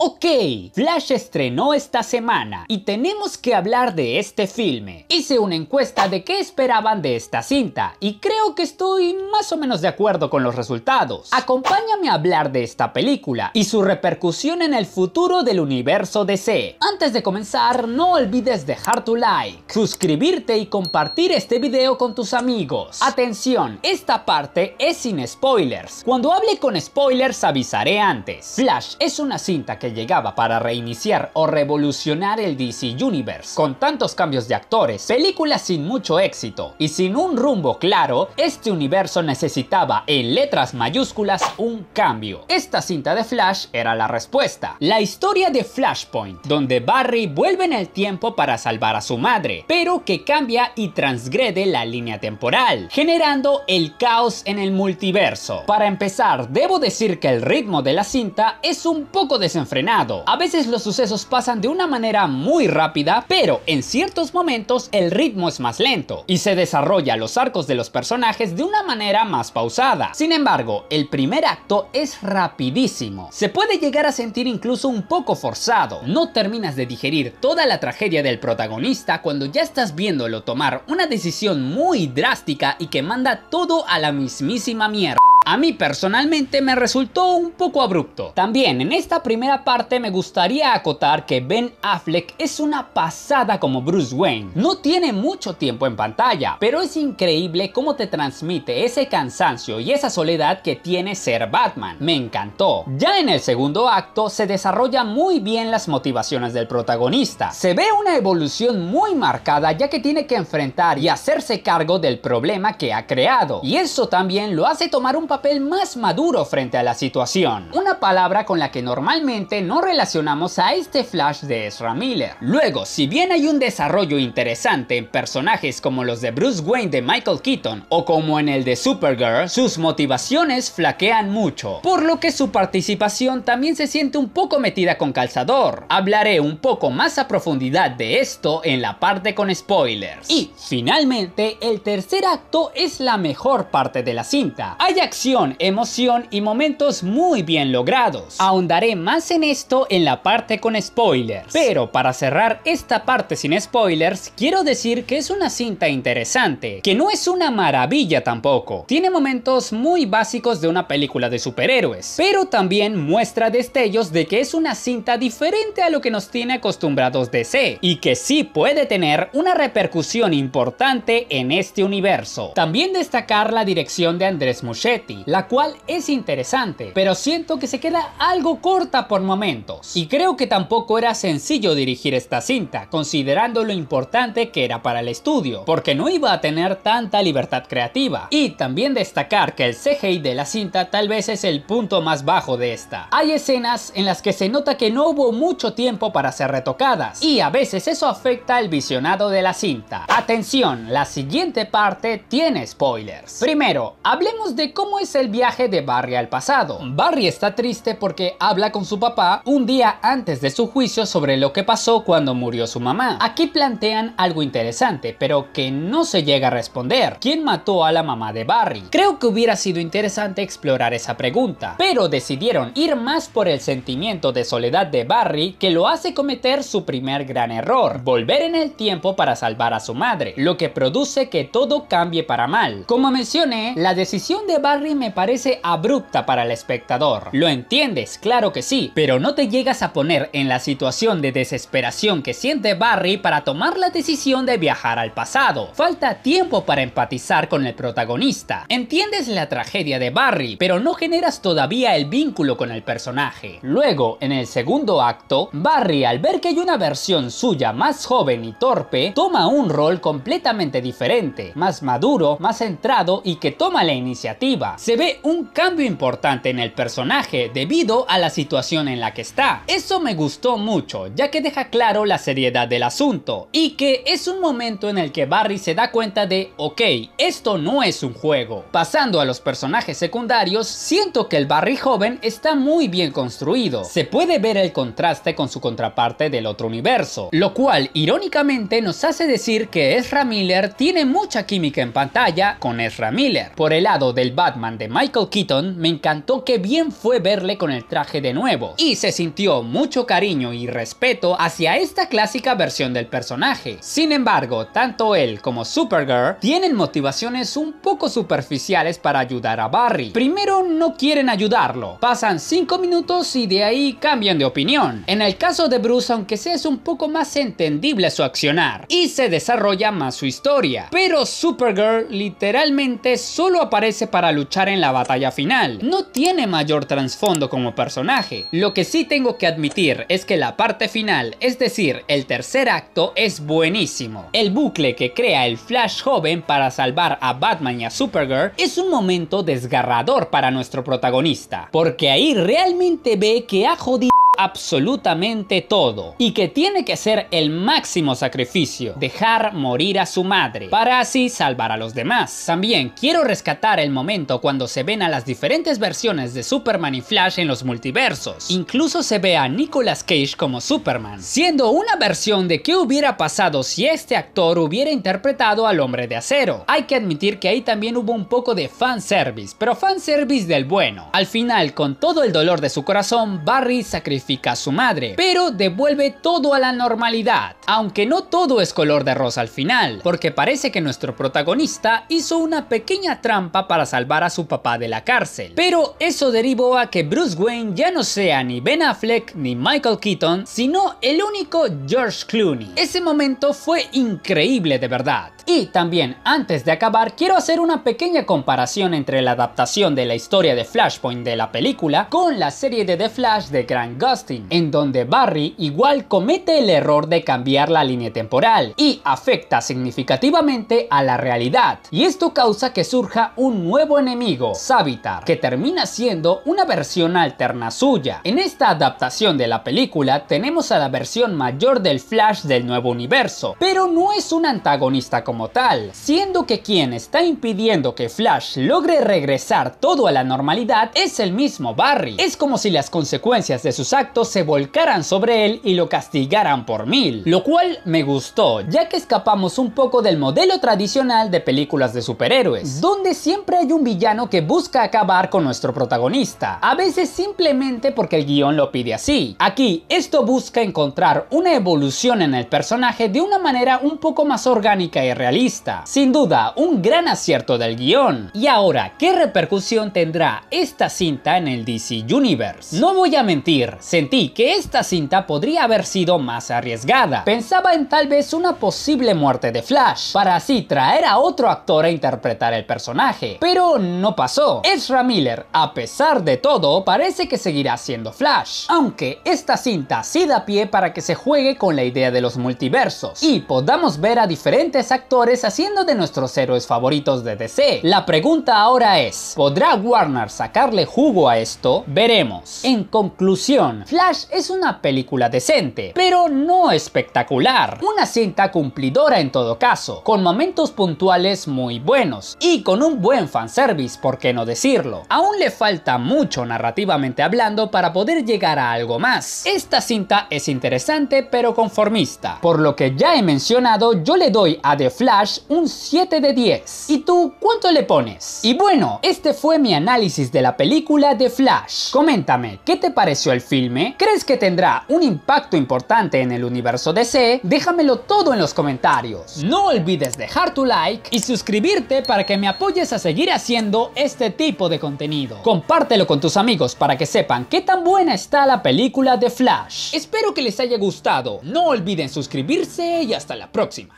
Ok, Flash estrenó esta semana y tenemos que hablar de este filme. Hice una encuesta de qué esperaban de esta cinta y creo que estoy más o menos de acuerdo con los resultados. Acompáñame a hablar de esta película y su repercusión en el futuro del universo DC. Antes de comenzar, no olvides dejar tu like, suscribirte y compartir este video con tus amigos. Atención, esta parte es sin spoilers. Cuando hable con spoilers avisaré antes. Flash es una cinta que llegaba para reiniciar o revolucionar el DC Universe. Con tantos cambios de actores, películas sin mucho éxito y sin un rumbo claro, este universo necesitaba en letras mayúsculas un cambio. Esta cinta de Flash era la respuesta. La historia de Flashpoint, donde Barry vuelve en el tiempo para salvar a su madre, pero que cambia y transgrede la línea temporal, generando el caos en el multiverso. Para empezar, debo decir que el ritmo de la cinta es un poco desenfrenado a veces los sucesos pasan de una manera muy rápida, pero en ciertos momentos el ritmo es más lento y se desarrolla los arcos de los personajes de una manera más pausada. Sin embargo, el primer acto es rapidísimo. Se puede llegar a sentir incluso un poco forzado. No terminas de digerir toda la tragedia del protagonista cuando ya estás viéndolo tomar una decisión muy drástica y que manda todo a la mismísima mierda a mí personalmente me resultó un poco abrupto. También en esta primera parte me gustaría acotar que Ben Affleck es una pasada como Bruce Wayne. No tiene mucho tiempo en pantalla, pero es increíble cómo te transmite ese cansancio y esa soledad que tiene ser Batman. Me encantó. Ya en el segundo acto se desarrolla muy bien las motivaciones del protagonista. Se ve una evolución muy marcada ya que tiene que enfrentar y hacerse cargo del problema que ha creado. Y eso también lo hace tomar un papel más maduro frente a la situación. Una palabra con la que normalmente no relacionamos a este Flash de Ezra Miller. Luego, si bien hay un desarrollo interesante en personajes como los de Bruce Wayne de Michael Keaton o como en el de Supergirl, sus motivaciones flaquean mucho, por lo que su participación también se siente un poco metida con calzador. Hablaré un poco más a profundidad de esto en la parte con spoilers. Y, finalmente, el tercer acto es la mejor parte de la cinta. Hay acción emoción y momentos muy bien logrados. Ahondaré más en esto en la parte con spoilers. Pero para cerrar esta parte sin spoilers, quiero decir que es una cinta interesante, que no es una maravilla tampoco. Tiene momentos muy básicos de una película de superhéroes, pero también muestra destellos de que es una cinta diferente a lo que nos tiene acostumbrados DC, y que sí puede tener una repercusión importante en este universo. También destacar la dirección de Andrés Mouchet la cual es interesante, pero siento que se queda algo corta por momentos. Y creo que tampoco era sencillo dirigir esta cinta, considerando lo importante que era para el estudio, porque no iba a tener tanta libertad creativa. Y también destacar que el CGI de la cinta tal vez es el punto más bajo de esta. Hay escenas en las que se nota que no hubo mucho tiempo para ser retocadas, y a veces eso afecta el visionado de la cinta. Atención, la siguiente parte tiene spoilers. Primero, hablemos de cómo es el viaje de Barry al pasado. Barry está triste porque habla con su papá un día antes de su juicio sobre lo que pasó cuando murió su mamá. Aquí plantean algo interesante, pero que no se llega a responder. ¿Quién mató a la mamá de Barry? Creo que hubiera sido interesante explorar esa pregunta, pero decidieron ir más por el sentimiento de soledad de Barry que lo hace cometer su primer gran error, volver en el tiempo para salvar a su madre, lo que produce que todo cambie para mal. Como mencioné, la decisión de Barry me parece abrupta para el espectador. Lo entiendes, claro que sí, pero no te llegas a poner en la situación de desesperación que siente Barry para tomar la decisión de viajar al pasado. Falta tiempo para empatizar con el protagonista. Entiendes la tragedia de Barry, pero no generas todavía el vínculo con el personaje. Luego, en el segundo acto, Barry al ver que hay una versión suya más joven y torpe, toma un rol completamente diferente, más maduro, más centrado y que toma la iniciativa se ve un cambio importante en el personaje debido a la situación en la que está. Eso me gustó mucho, ya que deja claro la seriedad del asunto y que es un momento en el que Barry se da cuenta de, ok, esto no es un juego. Pasando a los personajes secundarios, siento que el Barry joven está muy bien construido. Se puede ver el contraste con su contraparte del otro universo, lo cual irónicamente nos hace decir que Ezra Miller tiene mucha química en pantalla con Ezra Miller. Por el lado del Batman de Michael Keaton, me encantó que bien fue verle con el traje de nuevo, y se sintió mucho cariño y respeto hacia esta clásica versión del personaje. Sin embargo, tanto él como Supergirl tienen motivaciones un poco superficiales para ayudar a Barry. Primero no quieren ayudarlo, pasan 5 minutos y de ahí cambian de opinión. En el caso de Bruce, aunque sea es un poco más entendible su accionar, y se desarrolla más su historia, pero Supergirl literalmente solo aparece para luchar en la batalla final. No tiene mayor trasfondo como personaje. Lo que sí tengo que admitir es que la parte final, es decir, el tercer acto, es buenísimo. El bucle que crea el Flash joven para salvar a Batman y a Supergirl es un momento desgarrador para nuestro protagonista, porque ahí realmente ve que ha jodido absolutamente todo y que tiene que ser el máximo sacrificio, dejar morir a su madre, para así salvar a los demás. También quiero rescatar el momento cuando se ven a las diferentes versiones de Superman y Flash en los multiversos. Incluso se ve a Nicolas Cage como Superman, siendo una versión de qué hubiera pasado si este actor hubiera interpretado al hombre de acero. Hay que admitir que ahí también hubo un poco de fanservice, pero fanservice del bueno. Al final, con todo el dolor de su corazón, Barry sacrificó a su madre, pero devuelve todo a la normalidad. Aunque no todo es color de rosa al final, porque parece que nuestro protagonista hizo una pequeña trampa para salvar a su papá de la cárcel. Pero eso derivó a que Bruce Wayne ya no sea ni Ben Affleck ni Michael Keaton, sino el único George Clooney. Ese momento fue increíble de verdad. Y también antes de acabar quiero hacer una pequeña comparación entre la adaptación de la historia de Flashpoint de la película con la serie de The Flash de Grant Gustin, en donde Barry igual comete el error de cambiar la línea temporal y afecta significativamente a la realidad. Y esto causa que surja un nuevo enemigo, Savitar, que termina siendo una versión alterna suya. En esta adaptación de la película tenemos a la versión mayor del Flash del nuevo universo, pero no es un antagonista como tal, siendo que quien está impidiendo que Flash logre regresar todo a la normalidad es el mismo Barry. Es como si las consecuencias de sus actos se volcaran sobre él y lo castigaran por mil, cual me gustó, ya que escapamos un poco del modelo tradicional de películas de superhéroes, donde siempre hay un villano que busca acabar con nuestro protagonista, a veces simplemente porque el guión lo pide así. Aquí, esto busca encontrar una evolución en el personaje de una manera un poco más orgánica y realista. Sin duda, un gran acierto del guión. Y ahora, ¿qué repercusión tendrá esta cinta en el DC Universe? No voy a mentir, sentí que esta cinta podría haber sido más arriesgada pensaba en tal vez una posible muerte de Flash, para así traer a otro actor a interpretar el personaje, pero no pasó. Ezra Miller, a pesar de todo, parece que seguirá siendo Flash, aunque esta cinta sí da pie para que se juegue con la idea de los multiversos y podamos ver a diferentes actores haciendo de nuestros héroes favoritos de DC. La pregunta ahora es, ¿podrá Warner sacarle jugo a esto? Veremos. En conclusión, Flash es una película decente, pero no espectacular una cinta cumplidora en todo caso, con momentos puntuales muy buenos y con un buen fanservice, por qué no decirlo. Aún le falta mucho narrativamente hablando para poder llegar a algo más. Esta cinta es interesante pero conformista, por lo que ya he mencionado yo le doy a The Flash un 7 de 10. ¿Y tú cuánto le pones? Y bueno, este fue mi análisis de la película The Flash. Coméntame, ¿qué te pareció el filme? ¿Crees que tendrá un impacto importante en el universo de déjamelo todo en los comentarios. No olvides dejar tu like y suscribirte para que me apoyes a seguir haciendo este tipo de contenido. Compártelo con tus amigos para que sepan qué tan buena está la película de Flash. Espero que les haya gustado. No olviden suscribirse y hasta la próxima.